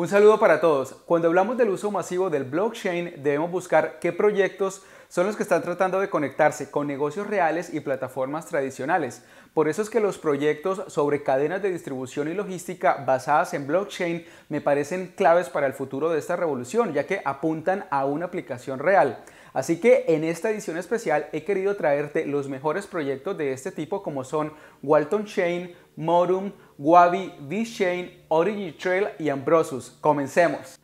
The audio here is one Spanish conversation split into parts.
Un saludo para todos. Cuando hablamos del uso masivo del blockchain, debemos buscar qué proyectos son los que están tratando de conectarse con negocios reales y plataformas tradicionales. Por eso es que los proyectos sobre cadenas de distribución y logística basadas en blockchain me parecen claves para el futuro de esta revolución, ya que apuntan a una aplicación real. Así que en esta edición especial he querido traerte los mejores proyectos de este tipo como son Walton Chain, Morum, Wabi, V-Chain, Origin Trail y Ambrosus. Comencemos.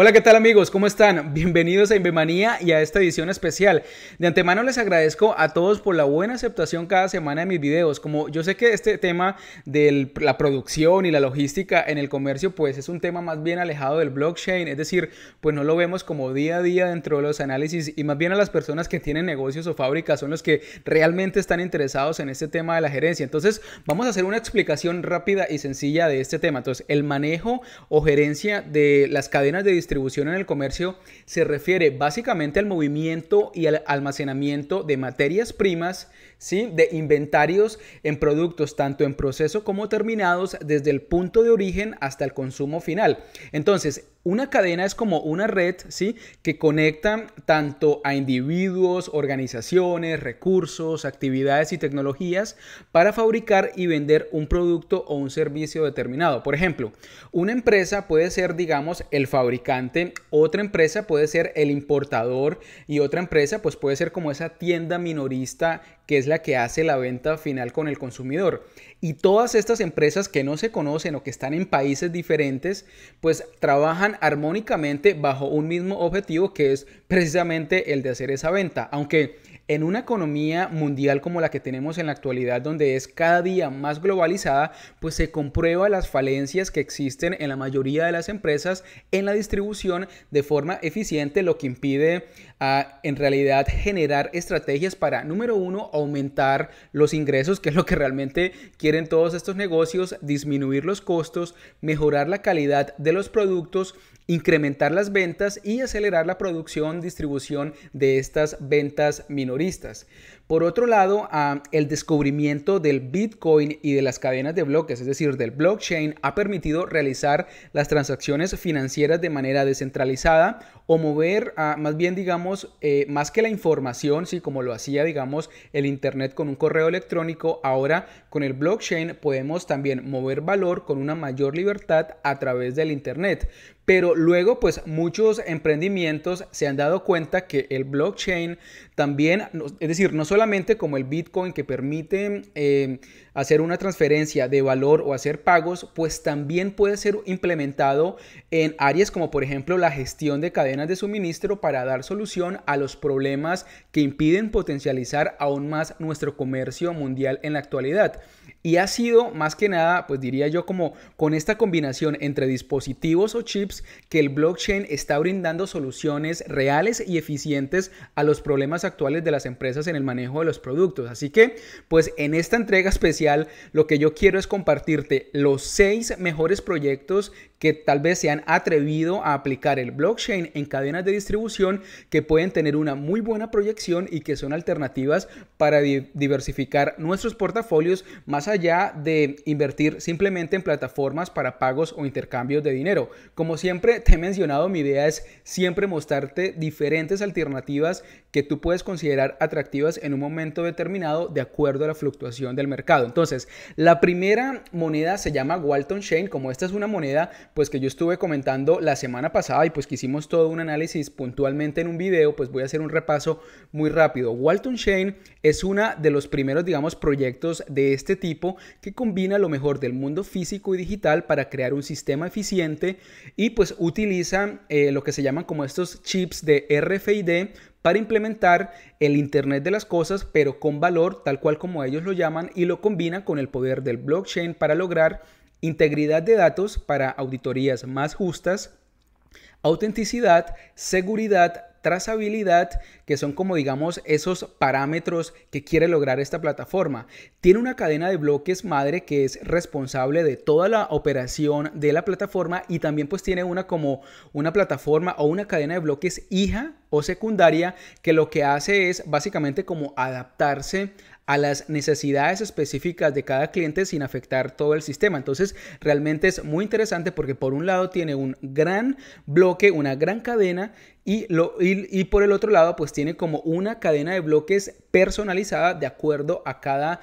Hola, ¿qué tal amigos? ¿Cómo están? Bienvenidos a Invemanía y a esta edición especial. De antemano les agradezco a todos por la buena aceptación cada semana de mis videos. Como yo sé que este tema de la producción y la logística en el comercio pues es un tema más bien alejado del blockchain, es decir, pues no lo vemos como día a día dentro de los análisis y más bien a las personas que tienen negocios o fábricas son los que realmente están interesados en este tema de la gerencia. Entonces vamos a hacer una explicación rápida y sencilla de este tema. Entonces el manejo o gerencia de las cadenas de distribución distribución en el comercio se refiere básicamente al movimiento y al almacenamiento de materias primas, ¿sí? de inventarios en productos tanto en proceso como terminados desde el punto de origen hasta el consumo final. Entonces, una cadena es como una red, ¿sí? Que conecta tanto a individuos, organizaciones, recursos, actividades y tecnologías para fabricar y vender un producto o un servicio determinado. Por ejemplo, una empresa puede ser, digamos, el fabricante, otra empresa puede ser el importador y otra empresa pues puede ser como esa tienda minorista que es la que hace la venta final con el consumidor. Y todas estas empresas que no se conocen o que están en países diferentes, pues trabajan armónicamente bajo un mismo objetivo que es precisamente el de hacer esa venta. Aunque en una economía mundial como la que tenemos en la actualidad, donde es cada día más globalizada, pues se comprueba las falencias que existen en la mayoría de las empresas en la distribución de forma eficiente, lo que impide ah, en realidad generar estrategias para, número uno, aumentar los ingresos, que es lo que realmente quieren todos estos negocios, disminuir los costos, mejorar la calidad de los productos incrementar las ventas y acelerar la producción, distribución de estas ventas minoristas. Por otro lado, el descubrimiento del Bitcoin y de las cadenas de bloques, es decir, del blockchain, ha permitido realizar las transacciones financieras de manera descentralizada o mover, más bien, digamos, eh, más que la información, si como lo hacía, digamos, el Internet con un correo electrónico, ahora con el blockchain podemos también mover valor con una mayor libertad a través del Internet. Pero luego, pues muchos emprendimientos se han dado cuenta que el blockchain también, es decir, no solamente como el Bitcoin que permite eh, hacer una transferencia de valor o hacer pagos, pues también puede ser implementado en áreas como por ejemplo la gestión de cadenas de suministro para dar solución a los problemas que impiden potencializar aún más nuestro comercio mundial en la actualidad. Y ha sido más que nada, pues diría yo, como con esta combinación entre dispositivos o chips que el blockchain está brindando soluciones reales y eficientes a los problemas actuales de las empresas en el manejo de los productos. Así que, pues en esta entrega especial, lo que yo quiero es compartirte los seis mejores proyectos que tal vez se han atrevido a aplicar el blockchain en cadenas de distribución que pueden tener una muy buena proyección y que son alternativas para diversificar nuestros portafolios más allá de invertir simplemente en plataformas para pagos o intercambios de dinero. Como siempre te he mencionado, mi idea es siempre mostrarte diferentes alternativas que tú puedes considerar atractivas en un momento determinado de acuerdo a la fluctuación del mercado. Entonces, la primera moneda se llama Walton Shane. Como esta es una moneda, pues que yo estuve comentando la semana pasada y pues que hicimos todo un análisis puntualmente en un video, pues voy a hacer un repaso muy rápido. Walton Shane es uno de los primeros, digamos, proyectos de este tipo que combina lo mejor del mundo físico y digital para crear un sistema eficiente y pues utiliza eh, lo que se llaman como estos chips de RFID para implementar el Internet de las Cosas, pero con valor, tal cual como ellos lo llaman, y lo combina con el poder del blockchain para lograr integridad de datos para auditorías más justas, autenticidad, seguridad, trazabilidad, que son como digamos esos parámetros que quiere lograr esta plataforma. Tiene una cadena de bloques madre que es responsable de toda la operación de la plataforma y también pues tiene una como una plataforma o una cadena de bloques hija o secundaria que lo que hace es básicamente como adaptarse a las necesidades específicas de cada cliente sin afectar todo el sistema. Entonces, realmente es muy interesante porque por un lado tiene un gran bloque, una gran cadena y, por el otro lado, pues tiene como una cadena de bloques personalizada de acuerdo a cada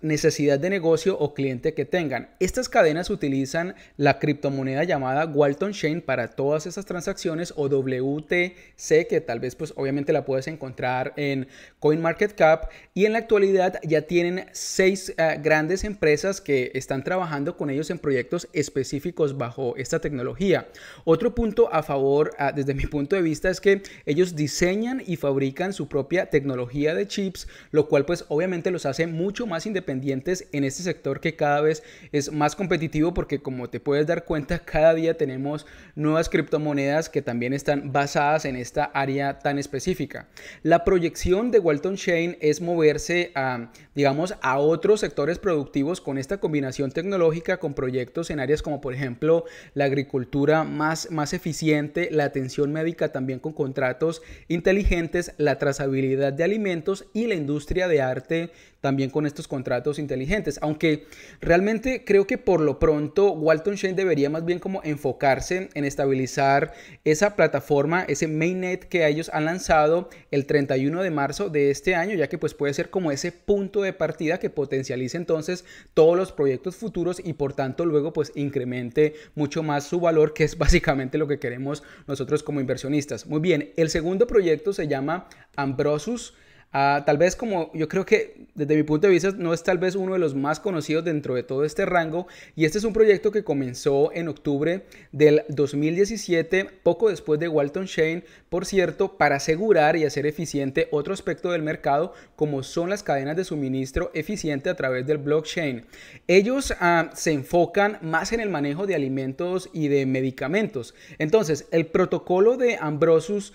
necesidad de negocio o cliente que tengan. Estas cadenas utilizan la criptomoneda llamada Walton Chain para todas esas transacciones o WTC, que tal vez pues obviamente la puedes encontrar en CoinMarketCap. Y en la actualidad ya tienen seis eh, grandes empresas que están trabajando con ellos en proyectos específicos bajo esta tecnología. Otro punto a favor, ah, desde mi punto de vista es que ellos diseñan y fabrican su propia tecnología de chips, lo cual pues obviamente los hace mucho más independientes en este sector que cada vez es más competitivo porque como te puedes dar cuenta cada día tenemos nuevas criptomonedas que también están basadas en esta área tan específica. La proyección de Walton Shane es moverse a, digamos, a otros sectores productivos con esta combinación tecnológica con proyectos en áreas como por ejemplo la agricultura más, más eficiente, la atención médica también con contratos inteligentes, la trazabilidad de alimentos y la industria de arte también con estos contratos inteligentes. Aunque realmente creo que por lo pronto Walton Shane debería más bien como enfocarse en estabilizar esa plataforma, ese mainnet que ellos han lanzado el 31 de marzo de este año, ya que pues puede ser como ese punto de partida que potencialice entonces todos los proyectos futuros y por tanto luego pues incremente mucho más su valor, que es básicamente lo que queremos nosotros como inversión muy bien, el segundo proyecto se llama Ambrosus Ah, tal vez como yo creo que desde mi punto de vista no es tal vez uno de los más conocidos dentro de todo este rango y este es un proyecto que comenzó en octubre del 2017, poco después de Walton Shane, por cierto, para asegurar y hacer eficiente otro aspecto del mercado como son las cadenas de suministro eficiente a través del blockchain. Ellos ah, se enfocan más en el manejo de alimentos y de medicamentos. Entonces, el protocolo de Ambrosus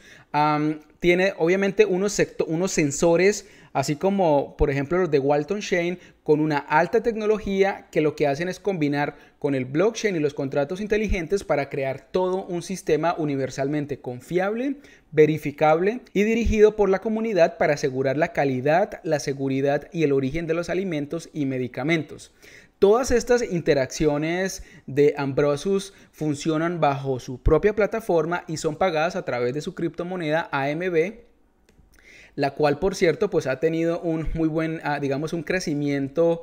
tiene obviamente unos, unos sensores, así como por ejemplo los de Walton Shane, con una alta tecnología que lo que hacen es combinar con el blockchain y los contratos inteligentes para crear todo un sistema universalmente confiable, verificable y dirigido por la comunidad para asegurar la calidad, la seguridad y el origen de los alimentos y medicamentos. Todas estas interacciones de Ambrosus funcionan bajo su propia plataforma y son pagadas a través de su criptomoneda AMB, la cual por cierto pues ha tenido un muy buen, ah, digamos, un crecimiento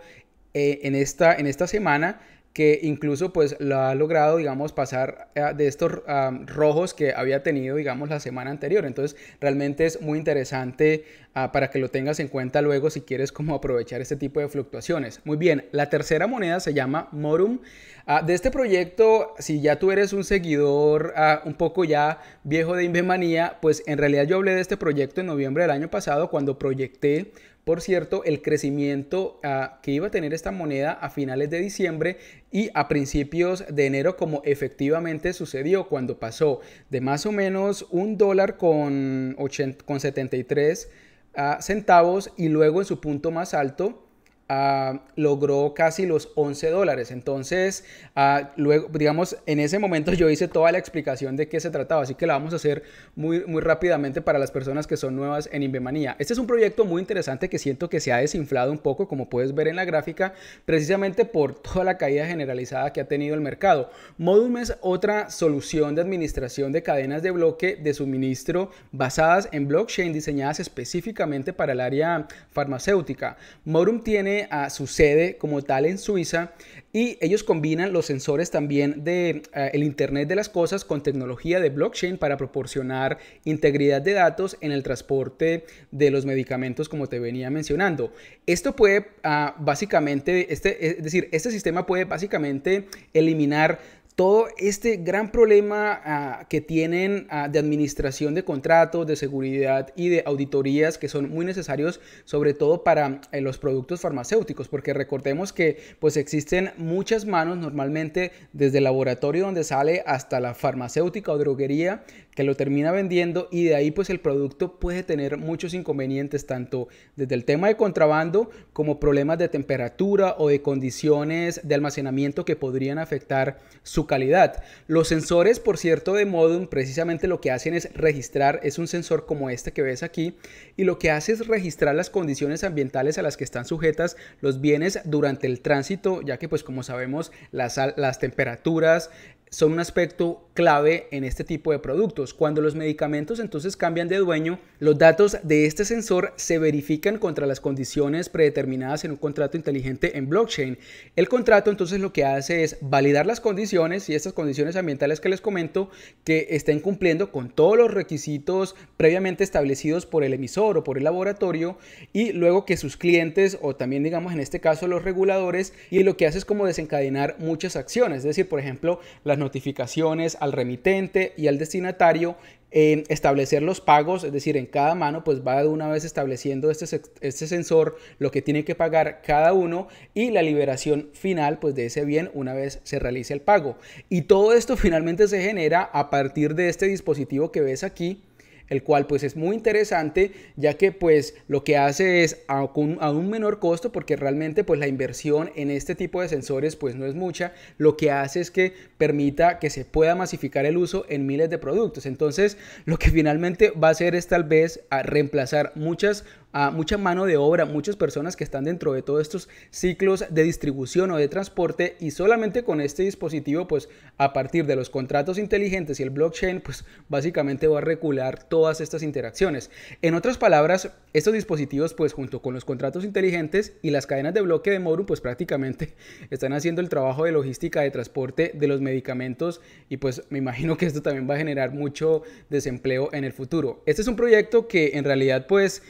eh, en, esta, en esta semana que incluso pues lo ha logrado, digamos, pasar eh, de estos ah, rojos que había tenido, digamos, la semana anterior. Entonces, realmente es muy interesante ah, para que lo tengas en cuenta luego si quieres como aprovechar este tipo de fluctuaciones. Muy bien, la tercera moneda se llama Morum. Ah, de este proyecto, si ya tú eres un seguidor un poco ya viejo de Invemanía, pues en realidad yo hablé de este proyecto en noviembre del año pasado cuando proyecté por cierto, el crecimiento ah, que iba a tener esta moneda a finales de diciembre y a principios de enero, como efectivamente sucedió cuando pasó de más o menos un dólar con, 73 ah, centavos y luego en su punto más alto Ah, logró casi los 11 dólares. Entonces, ah, luego, digamos, en ese momento yo hice toda la explicación de qué se trataba, así que la vamos a hacer muy, muy rápidamente para las personas que son nuevas en Invemanía. Este es un proyecto muy interesante que siento que se ha desinflado un poco, como puedes ver en la gráfica, precisamente por toda la caída generalizada que ha tenido el mercado. Modum es otra solución de administración de cadenas de bloque de suministro basadas en blockchain diseñadas específicamente para el área farmacéutica. Modum tiene a su sede como tal en Suiza y ellos combinan los sensores también de eh, el Internet de las cosas con tecnología de blockchain para proporcionar integridad de datos en el transporte de los medicamentos como te venía mencionando. Esto puede ah, básicamente, este, es decir, este sistema puede básicamente eliminar todo este gran problema ah, que tienen ah, de administración de contratos, de seguridad y de auditorías que son muy necesarios, sobre todo para eh, los productos farmacéuticos, porque recordemos que pues existen muchas manos normalmente desde el laboratorio donde sale hasta la farmacéutica o droguería que lo termina vendiendo y de ahí pues el producto puede tener muchos inconvenientes tanto desde el tema de contrabando como problemas de temperatura o de condiciones de almacenamiento que podrían afectar su calidad. Los sensores por cierto de Modum precisamente lo que hacen es registrar, es un sensor como este que ves aquí y lo que hace es registrar las condiciones ambientales a las que están sujetas los bienes durante el tránsito ya que pues como sabemos las, las temperaturas, son un aspecto clave en este tipo de productos. Cuando los medicamentos entonces cambian de dueño, los datos de este sensor se verifican contra las condiciones predeterminadas en un contrato inteligente en blockchain. El contrato entonces lo que hace es validar las condiciones y estas condiciones ambientales que les comento que estén cumpliendo con todos los requisitos previamente establecidos por el emisor o por el laboratorio y luego que sus clientes o también digamos en este caso los reguladores y lo que hace es como desencadenar muchas acciones, es decir, por ejemplo, las notificaciones al remitente y al destinatario, en establecer los pagos, es decir, en cada mano pues va de una vez estableciendo este, este sensor lo que tiene que pagar cada uno y la liberación final pues de ese bien una vez se realice el pago. Y todo esto finalmente se genera a partir de este dispositivo que ves aquí, el cual pues es muy interesante ya que pues lo que hace es a un, menor costo porque realmente pues la inversión en este tipo de sensores pues no es mucha, lo que hace es que permita que se pueda masificar el uso en miles de productos. Entonces lo que finalmente va a hacer es tal vez a reemplazar muchas a mucha mano de obra, muchas personas que están dentro de todos estos ciclos de distribución o de transporte y solamente con este dispositivo, pues a partir de los contratos inteligentes y el blockchain, pues básicamente va a regular todas estas interacciones. En otras palabras, estos dispositivos, pues junto con los contratos inteligentes y las cadenas de bloque de Morum, pues prácticamente están haciendo el trabajo de logística de transporte de los medicamentos y pues me imagino que esto también va a generar mucho desempleo en el futuro. Este es un proyecto que en realidad pues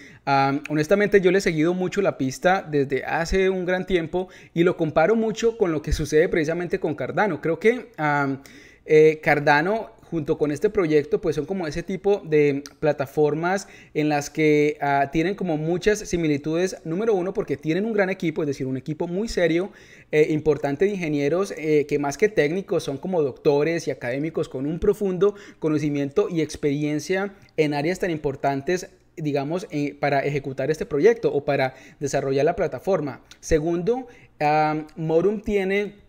honestamente yo le he seguido mucho la pista desde hace un gran tiempo y lo comparo mucho con lo que sucede precisamente con Cardano. Creo que eh, Cardano junto con este proyecto, pues son como ese tipo de plataformas en las que ah, tienen como muchas similitudes. Número uno, porque tienen un gran equipo, es decir, un equipo muy serio, eh, importante de ingenieros, eh, que más que técnicos son como doctores y académicos con un profundo conocimiento y experiencia en áreas tan importantes digamos, eh, para ejecutar este proyecto o para desarrollar la plataforma. Segundo, Morum tiene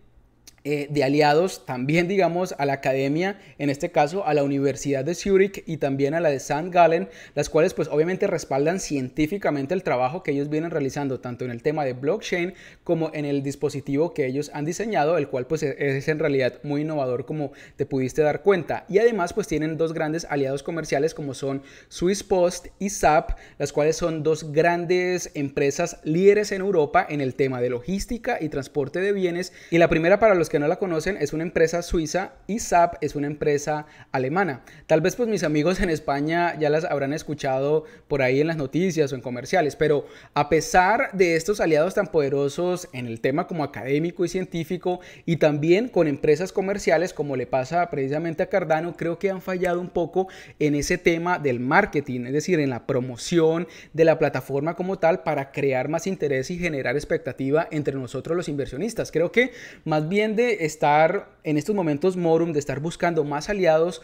eh, de aliados también, digamos, a la academia, en este caso a la Universidad de Zurich y también a la de St. Gallen, las cuales pues obviamente respaldan científicamente el trabajo que ellos vienen realizando, tanto en el tema de blockchain como en el dispositivo que ellos han diseñado, el cual pues e-, es en realidad muy innovador como te pudiste dar cuenta. Y además pues tienen dos grandes aliados comerciales como son Swiss Post y SAP, las cuales son dos grandes empresas líderes en Europa en el tema de logística y transporte de bienes. Y la primera para los que no la conocen, es una empresa suiza y SAP es una empresa alemana. Tal vez pues mis amigos en España ya las habrán escuchado por ahí en las noticias o en comerciales, pero a pesar de estos aliados tan poderosos en el tema como académico y científico y también con empresas comerciales como le pasa precisamente a Cardano, creo que han fallado un poco en ese tema del marketing, es decir, en la promoción de la plataforma como tal para crear más interés y generar expectativa entre nosotros los inversionistas. Creo que más bien de estar en estos momentos Morum, de estar buscando más aliados,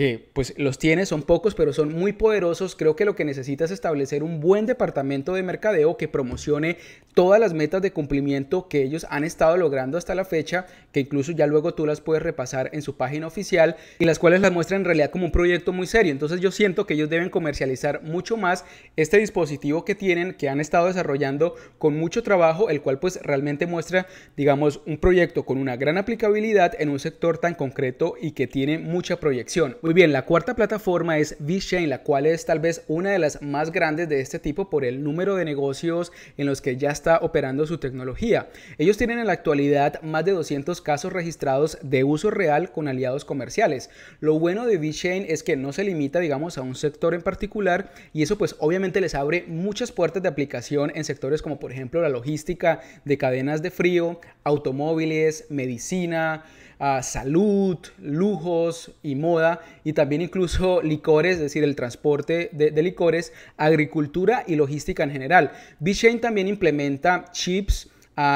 que pues los tiene, son pocos, pero son muy poderosos. Creo que lo que necesita es establecer un buen departamento de mercadeo que promocione todas las metas de cumplimiento que ellos han estado logrando hasta la fecha, que incluso ya luego tú las puedes repasar en su página oficial y las cuales las muestran en realidad como un proyecto muy serio. Entonces yo siento que ellos deben comercializar mucho más este dispositivo que tienen, que han estado desarrollando con mucho trabajo, el cual pues realmente muestra, digamos, un proyecto con una gran aplicabilidad en un sector tan concreto y que tiene mucha proyección. Muy bien, la cuarta plataforma es VeChain, la cual es tal vez una de las más grandes de este tipo por el número de negocios en los que ya está operando su tecnología. Ellos tienen en la actualidad más de 200 casos registrados de uso real con aliados comerciales. Lo bueno de VeChain es que no se limita, digamos, a un sector en particular y eso pues obviamente les abre muchas puertas de aplicación en sectores como por ejemplo la logística de cadenas de frío, automóviles, medicina, salud, lujos y moda, y también incluso licores, es decir, el transporte de, licores, agricultura y logística en general. BitChain también implementa chips,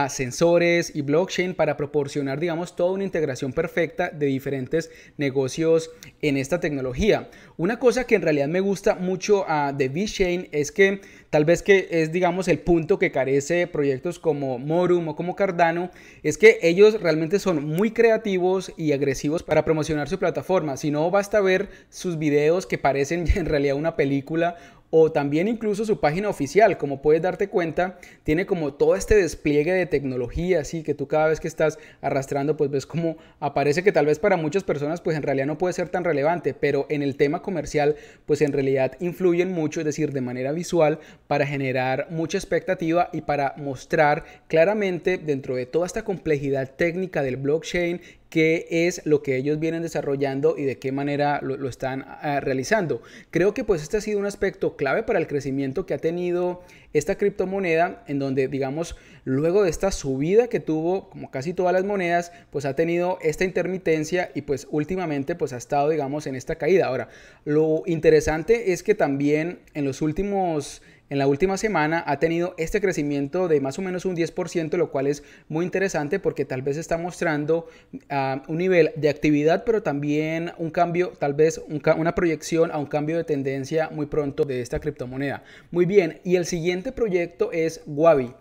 sensores y blockchain para proporcionar, digamos, toda una integración perfecta de diferentes negocios en esta tecnología. Una cosa que en realidad me gusta mucho a ah, de VeChain es que tal vez que es, digamos, el punto que carece proyectos como Morum o como Cardano, es que ellos realmente son muy creativos y agresivos para promocionar su plataforma. Si no, basta ver sus videos que parecen en realidad una película o también incluso su página oficial, como puedes darte cuenta, tiene como todo este despliegue de tecnología, así que tú cada vez que estás arrastrando, pues ves como aparece que tal vez para muchas personas, pues en realidad no puede ser tan relevante, pero en el tema comercial, pues en realidad influyen mucho, es decir, de manera visual, para generar mucha expectativa y para mostrar claramente dentro de toda esta complejidad técnica del blockchain qué es lo que ellos vienen desarrollando y de qué manera lo, están ah, realizando. Creo que pues este ha sido un aspecto clave para el crecimiento que ha tenido esta criptomoneda, en donde digamos, luego de esta subida que tuvo, como casi todas las monedas, pues ha tenido esta intermitencia y pues últimamente pues ha estado digamos en esta caída. Ahora, lo interesante es que también en los últimos en la última semana ha tenido este crecimiento de más o menos un 10%, lo cual es muy interesante porque tal vez está mostrando ah, un nivel de actividad, pero también un cambio, tal vez una proyección a un cambio de tendencia muy pronto de esta criptomoneda. Muy bien, y el siguiente proyecto es Guavi.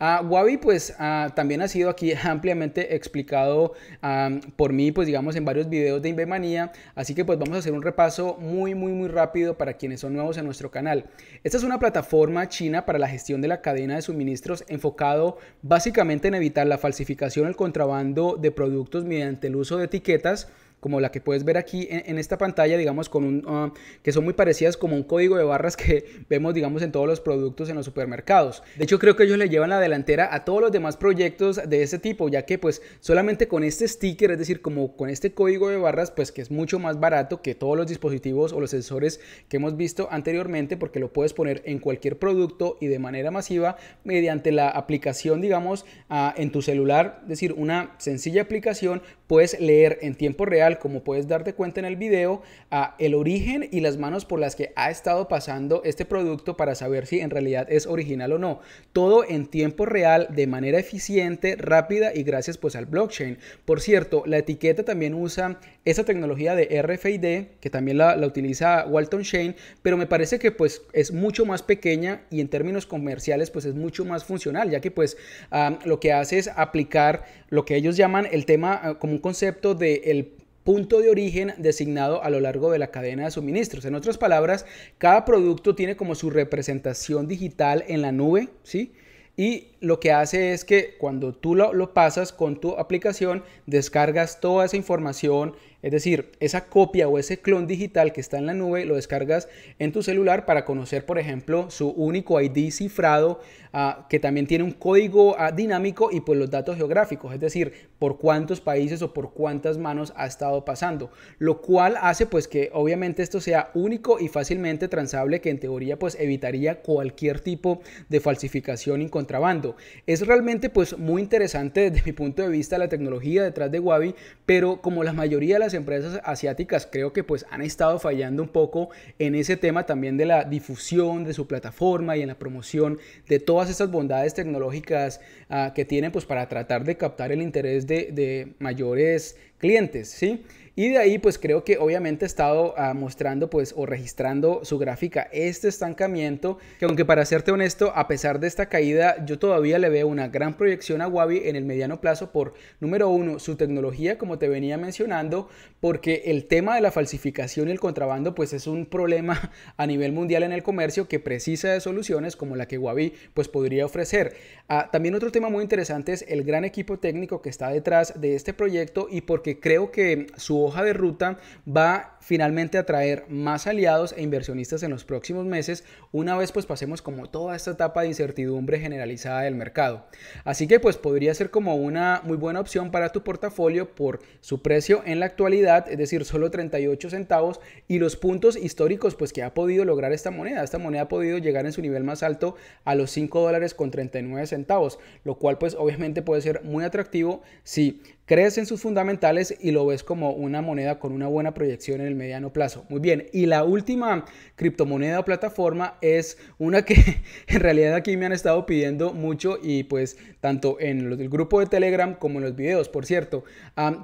Uh, Wabi pues ah, también ha sido aquí ampliamente explicado ah, por mí pues digamos en varios videos de Invemanía, así que pues vamos a hacer un repaso muy muy muy rápido para quienes son nuevos en nuestro canal. Esta es una plataforma china para la gestión de la cadena de suministros enfocado básicamente en evitar la falsificación, el contrabando de productos mediante el uso de etiquetas como la que puedes ver aquí en, esta pantalla, digamos, con un, ah, que son muy parecidas como un código de barras que vemos, digamos, en todos los productos en los supermercados. De hecho, creo que ellos le llevan la delantera a todos los demás proyectos de ese tipo, ya que pues solamente con este sticker, es decir, como con este código de barras, pues que es mucho más barato que todos los dispositivos o los sensores que hemos visto anteriormente, porque lo puedes poner en cualquier producto y de manera masiva mediante la aplicación, digamos, ah, en tu celular, es decir, una sencilla aplicación puedes leer en tiempo real, como puedes darte cuenta en el video, el origen y las manos por las que ha estado pasando este producto para saber si en realidad es original o no. Todo en tiempo real, de manera eficiente, rápida y gracias pues al blockchain. Por cierto, la etiqueta también usa esa tecnología de RFID, que también la, utiliza Walton Shane, pero me parece que pues es mucho más pequeña y en términos comerciales pues es mucho más funcional, ya que pues lo que hace es aplicar lo que ellos llaman el tema ah, como como concepto de el punto de origen designado a lo largo de la cadena de suministros. En otras palabras, cada producto tiene como su representación digital en la nube, ¿sí? Y lo que hace es que cuando tú lo, lo pasas con tu aplicación, descargas toda esa información es decir, esa copia o ese clon digital que está en la nube lo descargas en tu celular para conocer, por ejemplo, su único ID cifrado, ah, que también tiene un código ah, dinámico y pues los datos geográficos, es decir, por cuántos países o por cuántas manos ha estado pasando, lo cual hace pues que obviamente esto sea único y fácilmente transable, que en teoría pues evitaría cualquier tipo de falsificación y contrabando. Es realmente pues muy interesante desde mi punto de vista la tecnología detrás de Wabi, pero como la mayoría de las empresas asiáticas creo que pues han estado fallando un poco en ese tema también de la difusión de su plataforma y en la promoción de todas esas bondades tecnológicas ah, que tienen pues para tratar de captar el interés de, de mayores clientes, ¿sí? Y de ahí pues creo que obviamente ha estado ah, mostrando pues o registrando su gráfica este estancamiento que aunque para serte honesto a pesar de esta caída yo todavía le veo una gran proyección a Wabi en el mediano plazo por número uno su tecnología como te venía mencionando porque el tema de la falsificación y el contrabando pues es un problema a nivel mundial en el comercio que precisa de soluciones como la que Wabi pues podría ofrecer. Ah, también otro tema muy interesante es el gran equipo técnico que está detrás de este proyecto y porque creo que su hoja de ruta va finalmente a traer más aliados e inversionistas en los próximos meses, una vez pues pasemos como toda esta etapa de incertidumbre generalizada del mercado. Así que pues podría ser como una muy buena opción para tu portafolio por su precio en la actualidad, es decir, solo 38 centavos y los puntos históricos pues que ha podido lograr esta moneda. Esta moneda ha podido llegar en su nivel más alto a los 5 dólares con 39 centavos, lo cual pues obviamente puede ser muy atractivo si crees en sus fundamentales y lo ves como una moneda con una buena proyección en el mediano plazo. Muy bien, y la última criptomoneda o plataforma es una que en realidad aquí me han estado pidiendo mucho y pues tanto en los del grupo de Telegram como en los videos, por cierto.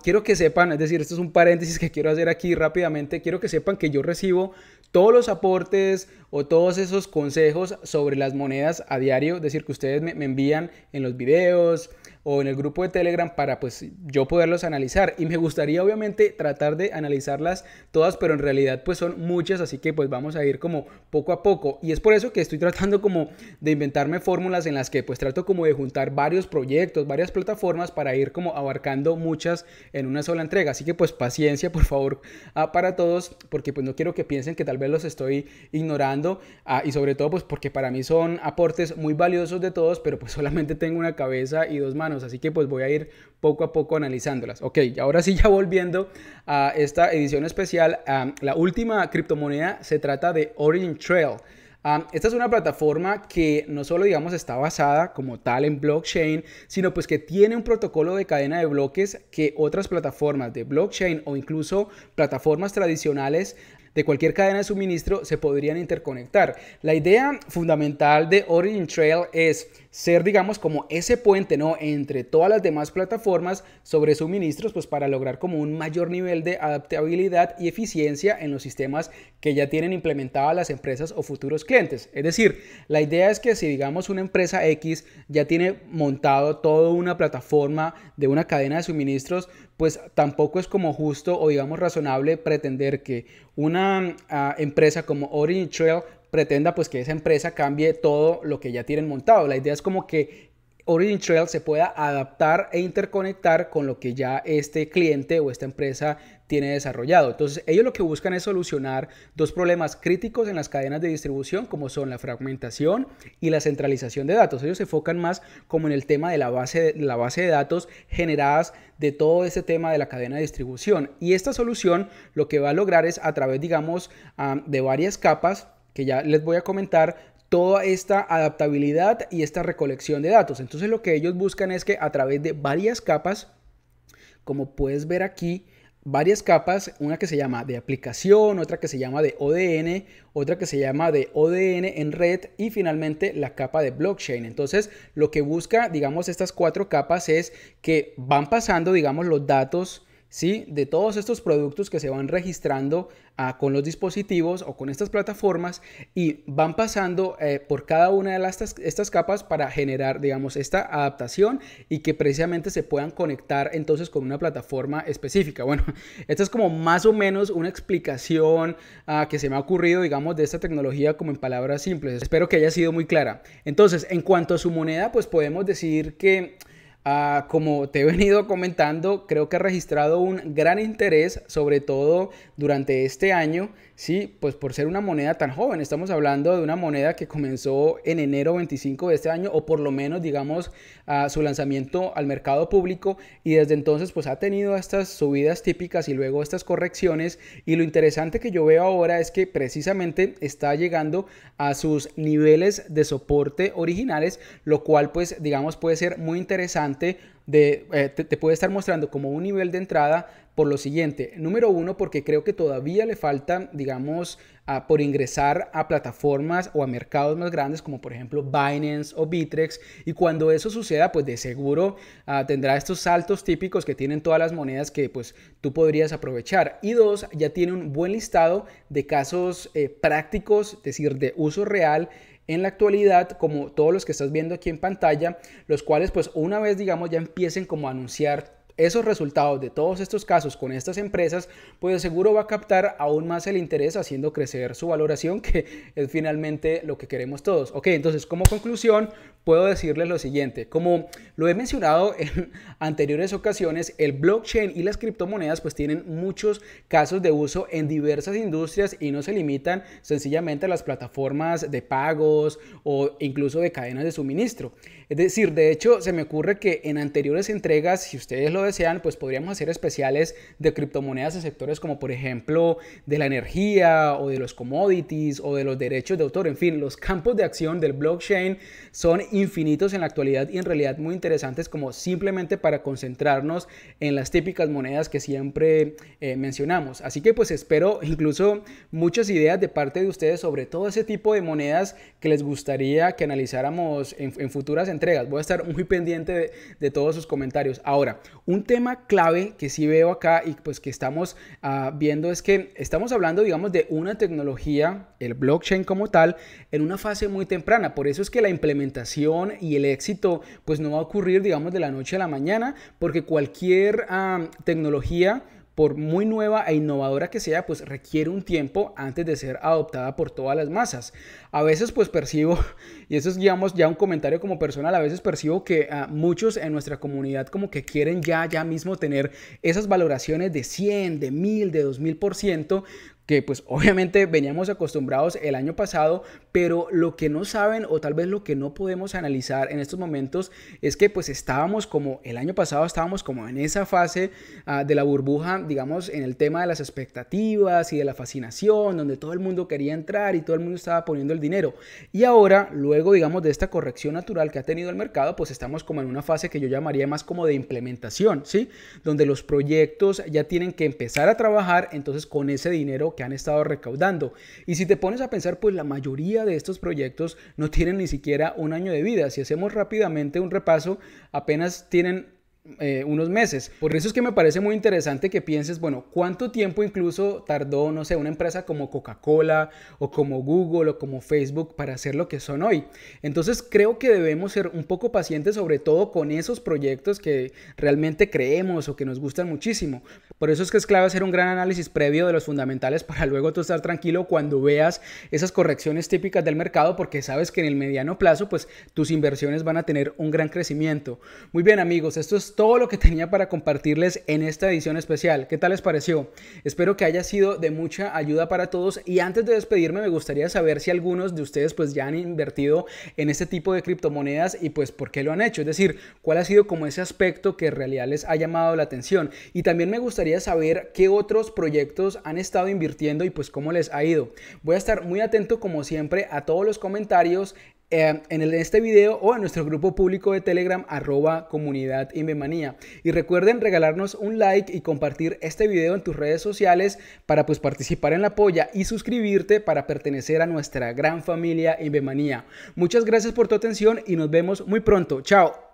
quiero que sepan, es decir, esto es un paréntesis que quiero hacer aquí rápidamente, quiero que sepan que yo recibo todos los aportes o todos esos consejos sobre las monedas a diario, es decir, que ustedes me, me envían en los videos, o en el grupo de Telegram para pues yo poderlos analizar. Y me gustaría obviamente tratar de analizarlas todas, pero en realidad pues son muchas, así que pues vamos a ir como poco a poco. Y es por eso que estoy tratando como de inventarme fórmulas en las que pues trato como de juntar varios proyectos, varias plataformas para ir como abarcando muchas en una sola entrega. Así que pues paciencia por favor ah, para todos, porque pues no quiero que piensen que tal vez los estoy ignorando ah, y sobre todo pues porque para mí son aportes muy valiosos de todos, pero pues solamente tengo una cabeza y dos manos así que pues voy a ir poco a poco analizándolas. Ok, ahora sí ya volviendo a esta edición especial, la última criptomoneda se trata de Origin Trail. esta es una plataforma que no solo, digamos, está basada como tal en blockchain, sino pues que tiene un protocolo de cadena de bloques que otras plataformas de blockchain o incluso plataformas tradicionales de cualquier cadena de suministro se podrían interconectar. La idea fundamental de Origin Trail es ser, digamos, como ese puente, ¿no? Entre todas las demás plataformas sobre suministros, pues para lograr como un mayor nivel de adaptabilidad y eficiencia en los sistemas que ya tienen implementadas las empresas o futuros clientes. Es decir, la idea es que si, digamos, una empresa X ya tiene montado toda una plataforma de una cadena de suministros, pues tampoco es como justo o digamos razonable pretender que una ah, empresa como Origin Trail pretenda pues que esa empresa cambie todo lo que ya tienen montado. La idea es como que Origin Trail se pueda adaptar e interconectar con lo que ya este cliente o esta empresa tiene desarrollado. Entonces, ellos lo que buscan es solucionar dos problemas críticos en las cadenas de distribución, como son la fragmentación y la centralización de datos. Ellos se enfocan más como en el tema de la base de, la base de datos generadas de todo ese tema de la cadena de distribución. Y esta solución lo que va a lograr es a través, digamos, de varias capas, que ya les voy a comentar toda esta adaptabilidad y esta recolección de datos. Entonces lo que ellos buscan es que a través de varias capas, como puedes ver aquí, varias capas, una que se llama de aplicación, otra que se llama de ODN, otra que se llama de ODN en red y finalmente la capa de blockchain. Entonces, lo que busca, digamos, estas cuatro capas es que van pasando, digamos, los datos ¿sí? de todos estos productos que se van registrando ah, con los dispositivos o con estas plataformas y van pasando eh, por cada una de las, estas capas para generar, digamos, esta adaptación y que precisamente se puedan conectar entonces con una plataforma específica. Bueno, esta es como más o menos una explicación ah, que se me ha ocurrido, digamos, de esta tecnología como en palabras simples. Espero que haya sido muy clara. Entonces, en cuanto a su moneda, pues podemos decir que... Ah, como te he venido comentando, creo que ha registrado un gran interés, sobre todo durante este año, ¿sí? Pues por ser una moneda tan joven, estamos hablando de una moneda que comenzó en enero 25 de este año, o por lo menos, digamos, su lanzamiento al mercado público, y desde entonces, pues ha tenido estas subidas típicas y luego estas correcciones, y lo interesante que yo veo ahora es que precisamente está llegando a sus niveles de soporte originales, lo cual, pues, digamos, puede ser muy interesante eh, te, puede estar mostrando como un nivel de entrada por lo siguiente. Número uno, porque creo que todavía le falta, digamos, por ingresar a plataformas o a mercados más grandes como por ejemplo Binance o Bitrex. Y cuando eso suceda, pues de seguro ah, tendrá estos saltos típicos que tienen todas las monedas que pues tú podrías aprovechar. Y dos, ya tiene un buen listado de casos eh, prácticos, es decir, de uso real en la actualidad, como todos los que estás viendo aquí en pantalla, los cuales pues una vez digamos ya empiecen como a anunciar esos resultados de todos estos casos con estas empresas, pues seguro va a captar aún más el interés haciendo crecer su valoración, que es finalmente lo que queremos todos. Ok, entonces como conclusión puedo decirles lo siguiente, como lo he mencionado en anteriores ocasiones, el blockchain y las criptomonedas pues tienen muchos casos de uso en diversas industrias y no se limitan sencillamente a las plataformas de pagos o incluso de cadenas de suministro. Es decir, de hecho se me ocurre que en anteriores entregas, si ustedes lo sean pues podríamos hacer especiales de criptomonedas en sectores como por ejemplo de la energía o de los commodities o de los derechos de autor. En fin, los campos de acción del blockchain son infinitos en la actualidad y en realidad muy interesantes como simplemente para concentrarnos en las típicas monedas que siempre eh, mencionamos. Así que pues espero incluso muchas ideas de parte de ustedes sobre todo ese tipo de monedas que les gustaría que analizáramos en, futuras entregas. Voy a estar muy pendiente de, todos sus comentarios. Ahora, un un tema clave que sí veo acá y pues que estamos ah, viendo es que estamos hablando, digamos, de una tecnología, el blockchain como tal, en una fase muy temprana. Por eso es que la implementación y el éxito pues no va a ocurrir, digamos, de la noche a la mañana, porque cualquier ah, tecnología por muy nueva e innovadora que sea, pues requiere un tiempo antes de ser adoptada por todas las masas. A veces pues percibo, y eso es digamos ya un comentario como personal, a veces percibo que ah, muchos en nuestra comunidad como que quieren ya, ya mismo tener esas valoraciones de 100, de 1000, de 2000%, que pues obviamente veníamos acostumbrados el año pasado, pero lo que no saben o tal vez lo que no podemos analizar en estos momentos es que pues estábamos como el año pasado estábamos como en esa fase ah, de la burbuja, digamos, en el tema de las expectativas y de la fascinación, donde todo el mundo quería entrar y todo el mundo estaba poniendo el dinero. Y ahora, luego digamos de esta corrección natural que ha tenido el mercado, pues estamos como en una fase que yo llamaría más como de implementación, ¿sí? Donde los proyectos ya tienen que empezar a trabajar, entonces con ese dinero que han estado recaudando. Y si te pones a pensar, pues la mayoría de estos proyectos no tienen ni siquiera un año de vida. Si hacemos rápidamente un repaso, apenas tienen eh, unos meses. Por eso es que me parece muy interesante que pienses, bueno, cuánto tiempo incluso tardó, no sé, una empresa como Coca-Cola o como Google o como Facebook para hacer lo que son hoy. Entonces creo que debemos ser un poco pacientes sobre todo con esos proyectos que realmente creemos o que nos gustan muchísimo. Por eso es que es clave hacer un gran análisis previo de los fundamentales para luego tú estar tranquilo cuando veas esas correcciones típicas del mercado porque sabes que en el mediano plazo pues tus inversiones van a tener un gran crecimiento. Muy bien amigos, esto es todo lo que tenía para compartirles en esta edición especial. ¿Qué tal les pareció? Espero que haya sido de mucha ayuda para todos y antes de despedirme me gustaría saber si algunos de ustedes pues ya han invertido en este tipo de criptomonedas y pues por qué lo han hecho. Es decir, cuál ha sido como ese aspecto que en realidad les ha llamado la atención. Y también me gustaría saber qué otros proyectos han estado invirtiendo y pues cómo les ha ido. Voy a estar muy atento como siempre a todos los comentarios eh, en, este video o en nuestro grupo público de Telegram arroba comunidad Invemanía. Y recuerden regalarnos un like y compartir este video en tus redes sociales para pues participar en la polla y suscribirte para pertenecer a nuestra gran familia Invemanía. Muchas gracias por tu atención y nos vemos muy pronto. Chao.